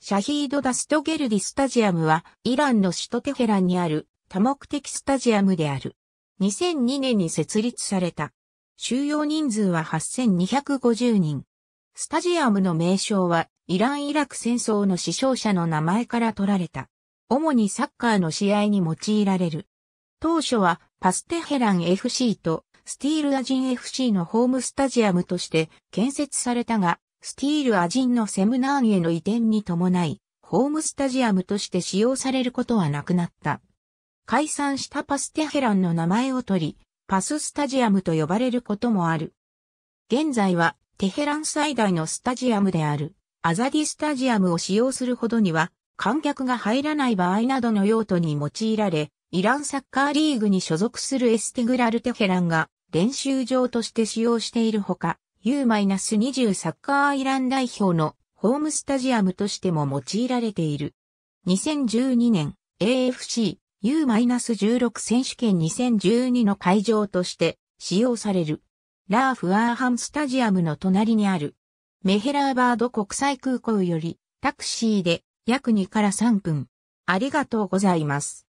シャヒード・ダストゲルディ・スタジアムは、イランの首都テヘランにある多目的スタジアムである。2002年に設立された。収容人数は8250人。スタジアムの名称は、イラン・イラク戦争の死傷者の名前から取られた。主にサッカーの試合に用いられる。当初は、パステヘラン FC とスティールアジン FC のホームスタジアムとして建設されたが、スティールアジンのセムナーンへの移転に伴い、ホームスタジアムとして使用されることはなくなった。解散したパステヘランの名前を取り、パススタジアムと呼ばれることもある。現在は、テヘラン最大のスタジアムである、アザディスタジアムを使用するほどには、観客が入らない場合などの用途に用いられ、イランサッカーリーグに所属するエステグラルテヘランが練習場として使用しているほか、U-20 サッカーアイラン代表のホームスタジアムとしても用いられている。2012年 AFC U-16 選手権2012の会場として使用される。ラーフアーハンスタジアムの隣にある。メヘラーバード国際空港よりタクシーで約2から3分。ありがとうございます。